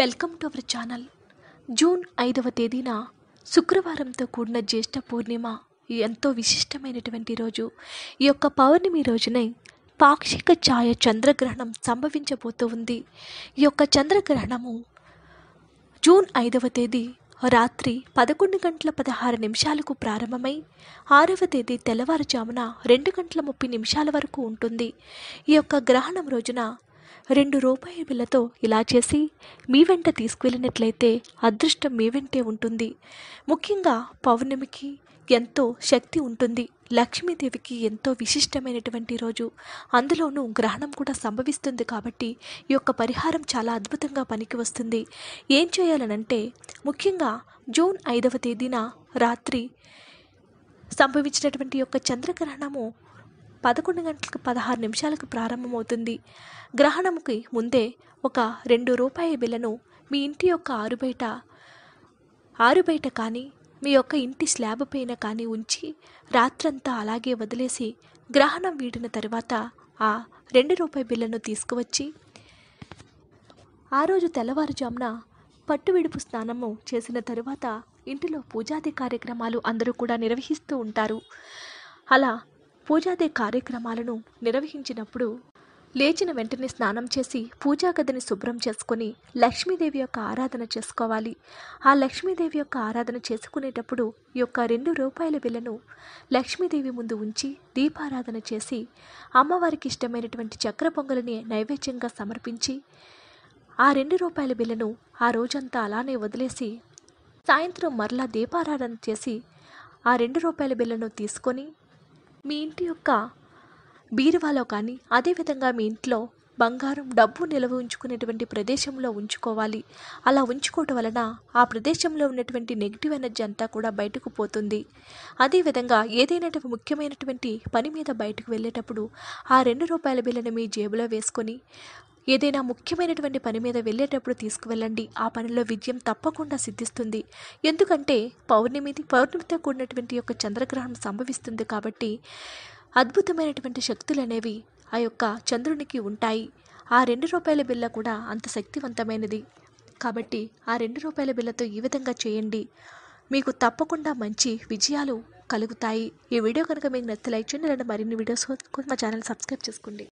welcome to our channel June ఐదవ తేదీన శుక్రవారంతో కూడిన జ్యేష్ఠ పూర్ణిమ ఎంతో విశిష్టమైనటువంటి రోజు ఈ యొక్క పౌర్ణమి రోజునే పాక్షిక ఛాయ చంద్రగ్రహణం సంభవించబోతూ ఉంది ఈ యొక్క చంద్రగ్రహణము జూన్ ఐదవ తేదీ రాత్రి పదకొండు గంటల పదహారు నిమిషాలకు ప్రారంభమై ఆరవ తేదీ తెల్లవారుజామున రెండు గంటల ముప్పై నిమిషాల వరకు ఉంటుంది ఈ యొక్క గ్రహణం రోజున రెండు రూపాయి బిళ్ళతో ఇలా చేసి మీ వెంట తీసుకువెళ్ళినట్లయితే అదృష్టం మీ వెంటే ఉంటుంది ముఖ్యంగా పౌర్ణమికి ఎంతో శక్తి ఉంటుంది లక్ష్మీదేవికి ఎంతో విశిష్టమైనటువంటి రోజు అందులోనూ గ్రహణం కూడా సంభవిస్తుంది కాబట్టి ఈ యొక్క పరిహారం చాలా అద్భుతంగా పనికి వస్తుంది ఏం చేయాలనంటే ముఖ్యంగా జూన్ ఐదవ తేదీన రాత్రి సంభవించినటువంటి యొక్క చంద్రగ్రహణము పదకొండు గంటలకు పదహారు నిమిషాలకు ప్రారంభమవుతుంది గ్రహణంకి ముందే ఒక రెండు రూపాయి బిల్లను మీ ఇంటి యొక్క ఆరుబయట ఆరుబయట కానీ మీ యొక్క ఇంటి స్లాబ్ పైన కానీ ఉంచి రాత్రంతా అలాగే వదిలేసి గ్రహణం వీడిన తర్వాత ఆ రెండు రూపాయి బిల్లను తీసుకువచ్చి ఆ రోజు తెల్లవారుజామున పట్టు విడుపు స్నానము చేసిన తరువాత ఇంటిలో పూజాది కార్యక్రమాలు అందరూ కూడా నిర్వహిస్తూ ఉంటారు అలా పూజాది కార్యక్రమాలను నిర్వహించినప్పుడు లేచిన వెంటనే స్నానం చేసి పూజా గదిని శుభ్రం చేసుకుని లక్ష్మీదేవి యొక్క ఆరాధన చేసుకోవాలి ఆ లక్ష్మీదేవి యొక్క ఆరాధన చేసుకునేటప్పుడు ఈ యొక్క రెండు రూపాయల బిల్లను లక్ష్మీదేవి ముందు ఉంచి దీపారాధన చేసి అమ్మవారికి ఇష్టమైనటువంటి చక్ర పొంగలిని నైవేద్యంగా సమర్పించి ఆ రెండు రూపాయల బిల్లను ఆ రోజంతా అలానే వదిలేసి సాయంత్రం మరలా దీపారాధన చేసి ఆ రెండు రూపాయల బిల్లను తీసుకొని మీ ఇంటి యొక్క బీరువాలో కానీ అదేవిధంగా మీ ఇంట్లో బంగారం డబ్బు నిల్వ ఉంచుకునేటువంటి ప్రదేశంలో ఉంచుకోవాలి అలా ఉంచుకోవటం వలన ఆ ప్రదేశంలో ఉన్నటువంటి నెగిటివ్ ఎనర్జీ అంతా కూడా బయటకు పోతుంది అదేవిధంగా ఏదైనా ముఖ్యమైనటువంటి పని మీద బయటకు వెళ్ళేటప్పుడు ఆ రెండు రూపాయల బిల్లను మీ జేబులో వేసుకొని ఏదైనా ముఖ్యమైనటువంటి పని మీద వెళ్ళేటప్పుడు తీసుకువెళ్ళండి ఆ పనిలో విజయం తప్పకుండా సిద్ధిస్తుంది ఎందుకంటే పౌర్ణమిది పౌర్ణమితో కూడినటువంటి యొక్క చంద్రగ్రహణం సంభవిస్తుంది కాబట్టి అద్భుతమైనటువంటి శక్తులు అనేవి ఆ యొక్క చంద్రునికి ఉంటాయి ఆ రెండు రూపాయల బిల్ల కూడా అంత శక్తివంతమైనది కాబట్టి ఆ రెండు రూపాయల బిల్లతో ఈ విధంగా చేయండి మీకు తప్పకుండా మంచి విజయాలు కలుగుతాయి ఈ వీడియో కనుక మీకు నచ్చితే లైక్ చేయండి మరిన్ని వీడియోస్ మా ఛానల్ సబ్స్క్రైబ్ చేసుకోండి